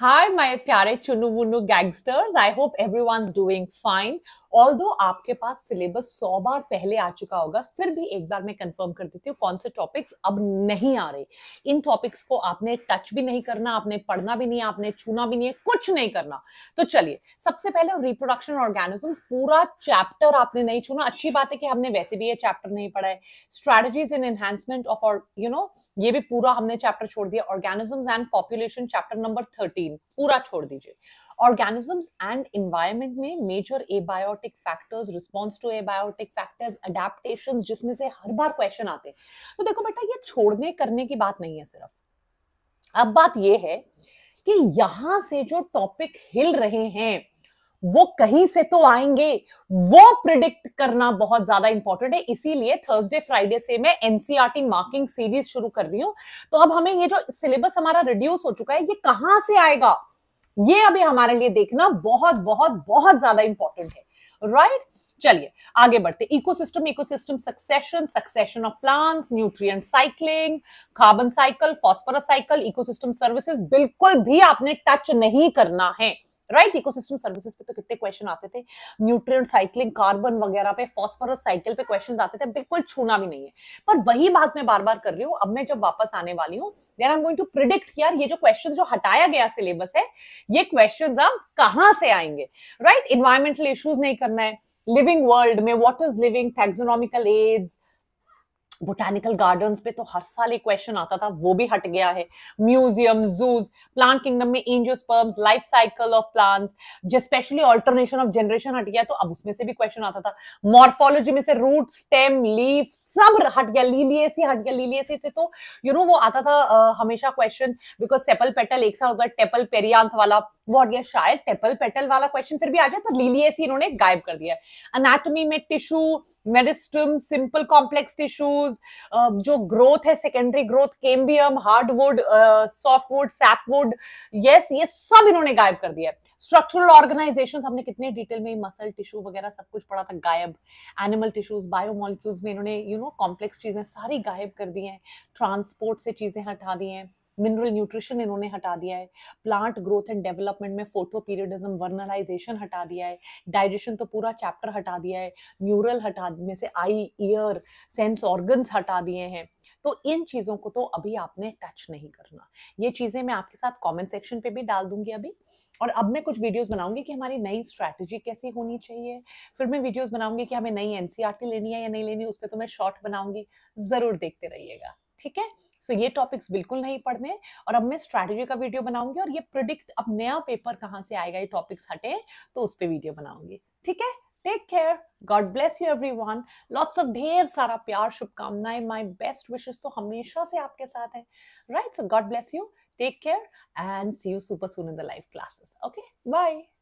हाय my प्यारे Chunu Munu gangsters I hope everyone doing fine although आपके पास syllabus सौ बार पहले आ चुका होगा फिर भी एक बार मैं कंफर्म कर देती हूँ कौन से टॉपिक्स अब नहीं आ रहे इन टॉपिक्स को आपने टच भी नहीं करना आपने पढ़ना भी नहीं आपने छूना भी नहीं है कुछ नहीं करना तो चलिए सबसे पहले रिप्रोडक्शन ऑर्गेनिजम्स पूरा चैप्टर आपने नहीं छूना अच्छी बात है कि हमने वैसे भी ये चैप्टर नहीं पढ़ा है स्ट्रैटेजीज इन एनहेंसमेंट ऑफ और यू नो ये भी पूरा हमने चैप्टर छोड़ दिया organisms and population chapter number thirty protein पूरा छोड़ दीजिए ऑर्गेनिजम्स एंड इन्वायरमेंट में major abiotic factors response to abiotic factors adaptation जिसमें से हर बार क्वेश्चन आते हैं तो देखो बेटा ये छोड़ने करने की बात नहीं है सिर्फ अब बात यह है कि यहां से जो टॉपिक हिल रहे हैं वो कहीं से तो आएंगे वो प्रिडिक्ट करना बहुत ज्यादा इंपॉर्टेंट है इसीलिए थर्सडे फ्राइडे से मैं एनसीआरटी मार्किंग सीरीज शुरू कर रही हूं तो अब हमें ये जो सिलेबस हमारा रिड्यूस हो चुका है ये कहां से आएगा ये अभी हमारे लिए देखना बहुत बहुत बहुत ज्यादा इंपॉर्टेंट है राइट right? चलिए आगे बढ़ते ecosystem ecosystem succession succession of plants nutrient cycling carbon cycle phosphorus cycle ecosystem services बिल्कुल भी आपने टच नहीं करना है राइट इकोसिस्टम सर्विसेज पे तो कितने क्वेश्चन आते थे न्यूट्रिएंट साइकिलिंग कार्बन वगैरह पे फॉस्फोरस साइकिल पे क्वेश्चन आते थे बिल्कुल छूना भी नहीं है पर वही बात मैं बार बार कर रही हूँ अब मैं जब वापस आने वाली हूँ then I am going to predict यार ये जो क्वेश्चन जो हटाया गया सिलेबस है ये क्वेश्चन अब कहाँ से आएंगे राइट इन्वायरमेंटल इश्यूज नहीं करना है लिविंग वर्ल्ड में what is living taxonomical aids botanical gardens पे तो हर साल एक क्वेश्चन आता था वो भी हट गया है म्यूजियम जूज प्लांट किंगडम में angiosperms life cycle of plants specially alternation of generation हट गया तो अब उसमें से भी क्वेश्चन आता था मॉर्फोलॉजी में से रूट स्टेम लीफ सब हट गया लीलियसी हट गया लीलिएसी से तो यू you नो know, वो आता था uh, हमेशा क्वेश्चन बिकॉज सेपल पेटल एक सा होता है टेपल पेरियांथ वाला वार्ड या शायद टेपल पेटल वाला क्वेश्चन फिर भी आ जाए पर लीलियस ही इन्होंने गायब कर दिया अनाटमी में tissue meristem simple complex tissues जो ग्रोथ है secondary growth cambium hardwood softwood sapwood yes ये सब इन्होंने गायब कर दिया स्ट्रक्चरल ऑर्गेनाइजेशन हमने कितने डिटेल में मसल टिश्यू वगैरह सब कुछ पढ़ा था गायब एनिमल टिश्यूज बायोमोलिक्यूल्स में इन्होंने यू नो कॉम्प्लेक्स चीजें सारी गायब कर दी हैं ट्रांसपोर्ट से चीजें हटा दी हैं मिनरल न्यूट्रिशन इन्होंने हटा दिया है प्लांट ग्रोथ एंड डेवलपमेंट में फोटो पीरियडिज्म वर्नलाइजेशन हटा दिया है डाइजेशन तो पूरा चैप्टर हटा दिया है न्यूरल हटा में से आई ईयर सेंस ऑर्गन्स हटा दिए हैं तो इन चीज़ों को तो अभी आपने टच नहीं करना ये चीज़ें मैं आपके साथ कमेंट सेक्शन पे भी डाल दूंगी अभी और अब मैं कुछ वीडियोस बनाऊंगी कि हमारी नई स्ट्रैटेजी कैसी होनी चाहिए फिर मैं वीडियोस बनाऊंगी कि हमें नई एनसीआरटी e लेनी है या नहीं लेनी उस पर तो मैं शॉर्ट बनाऊंगी ज़रूर देखते रहिएगा ठीक है सो ये टॉपिक्स बिल्कुल नहीं पढ़ने और अब मैं स्ट्रैटेजी का वीडियो बनाऊंगी और ये प्रिडिक्ट अब नया पेपर कहाँ से आएगा ये टॉपिक्स हटे तो उस पर वीडियो बनाऊंगी ठीक है take care God bless you everyone lots of ढेर सारा प्यार शुभकामनाएं माई बेस्ट विशेष तो हमेशा से आपके साथ है right so God bless you take care and see you super soon in the live classes okay bye